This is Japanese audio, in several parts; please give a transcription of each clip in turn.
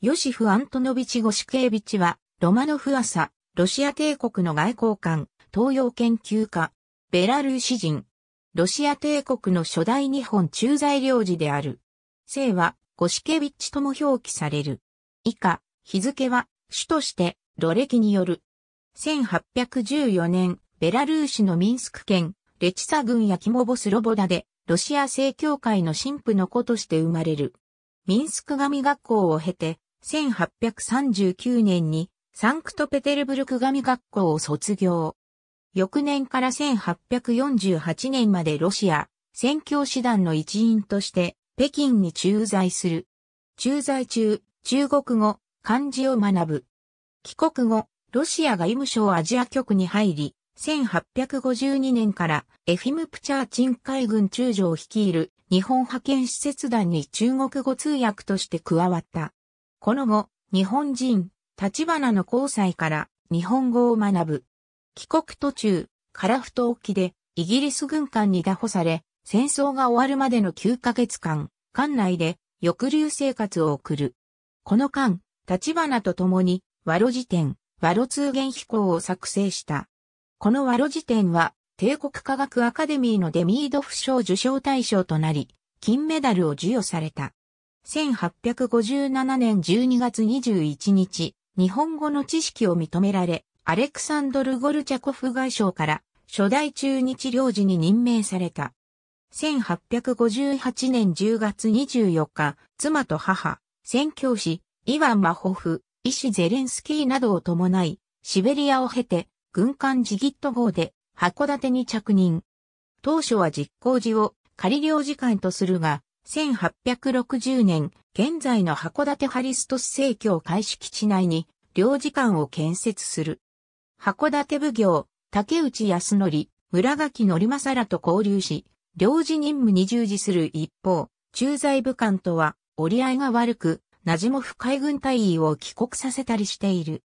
ヨシフ・アントノビチ・ゴシケービチは、ロマノフ朝、ロシア帝国の外交官、東洋研究家、ベラルーシ人、ロシア帝国の初代日本駐在領事である。姓は、ゴシケビッチとも表記される。以下、日付は、主として、ロ歴による。1814年、ベラルーシのミンスク県、レチサ郡やキモボスロボダで、ロシア正教会の神父の子として生まれる。ミンスク神学校を経て、1839年にサンクトペテルブルク神学校を卒業。翌年から1848年までロシア、宣教師団の一員として北京に駐在する。駐在中、中国語、漢字を学ぶ。帰国後、ロシア外務省アジア局に入り、1852年からエフィムプチャーチン海軍中将を率いる日本派遣施設団に中国語通訳として加わった。この後、日本人、立花の交際から日本語を学ぶ。帰国途中、カラフト沖でイギリス軍艦に拿捕され、戦争が終わるまでの9ヶ月間、艦内で抑留生活を送る。この間、立花と共に、ワロ辞典、ワロ通言飛行を作成した。このワロ辞典は、帝国科学アカデミーのデミードフ賞受賞対象となり、金メダルを授与された。1857年12月21日、日本語の知識を認められ、アレクサンドル・ゴルチャコフ外相から初代中日領事に任命された。1858年10月24日、妻と母、宣教師、イワン・マホフ、医師ゼレンスキーなどを伴い、シベリアを経て、軍艦ジギット号で函館に着任。当初は実行時を仮領事館とするが、1860年、現在の函館ハリストス生協開始基地内に、領事館を建設する。函館奉行、竹内康則、村垣則政らと交流し、領事任務に従事する一方、駐在武官とは折り合いが悪く、なじも不海軍隊員を帰国させたりしている。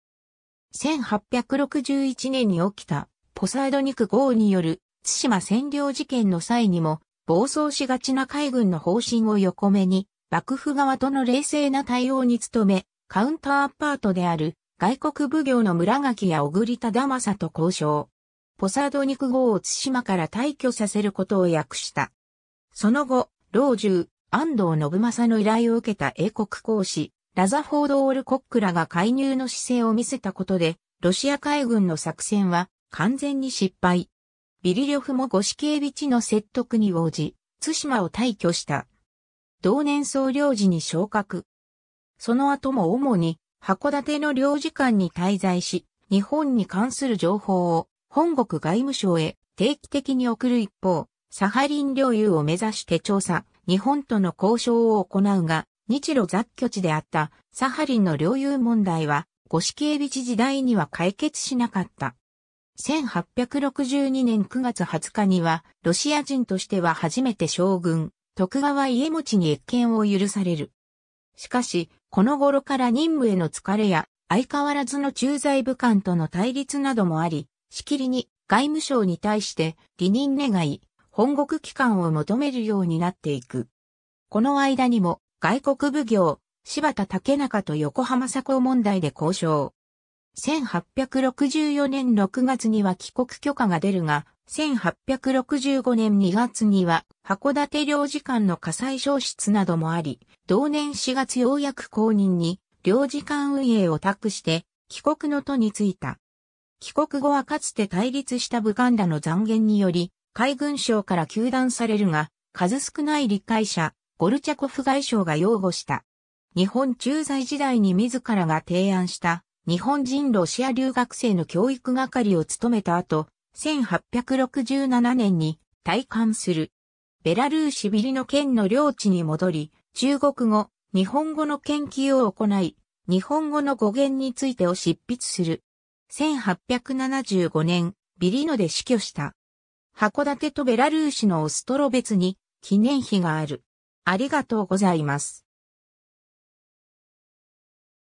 1861年に起きたポサードニク号による津島占領事件の際にも暴走しがちな海軍の方針を横目に、幕府側との冷静な対応に努め、カウンターパートである外国奉行の村垣や小栗忠政と交渉。ポサード肉号を対馬から退去させることを訳した。その後、老中、安藤信正の依頼を受けた英国公使、ラザフォード・オール・コックらが介入の姿勢を見せたことで、ロシア海軍の作戦は完全に失敗。ビリリョフもゴシケービチの説得に応じ、津島を退去した。同年総領事に昇格。その後も主に函館の領事館に滞在し、日本に関する情報を本国外務省へ定期的に送る一方、サハリン領有を目指して調査、日本との交渉を行うが、日露雑居地であったサハリンの領有問題は、五色ケービ時代には解決しなかった。1862年9月20日には、ロシア人としては初めて将軍、徳川家持に越権を許される。しかし、この頃から任務への疲れや、相変わらずの駐在武官との対立などもあり、しきりに外務省に対して離任願い、本国機関を求めるようになっていく。この間にも、外国奉行、柴田竹中と横浜佐近問題で交渉。1864年6月には帰国許可が出るが、1865年2月には函館領事館の火災消失などもあり、同年4月ようやく公認に領事館運営を託して帰国の途に就いた。帰国後はかつて対立した武漢らの残言により、海軍省から求断されるが、数少ない理解者、ゴルチャコフ外相が擁護した。日本駐在時代に自らが提案した日本人ロシア留学生の教育係を務めた後、1867年に退官する。ベラルーシビリの県の領地に戻り、中国語、日本語の研究を行い、日本語の語源についてを執筆する。1875年、ビリノで死去した。函館とベラルーシのオストロ別に記念碑がある。ありがとうございます。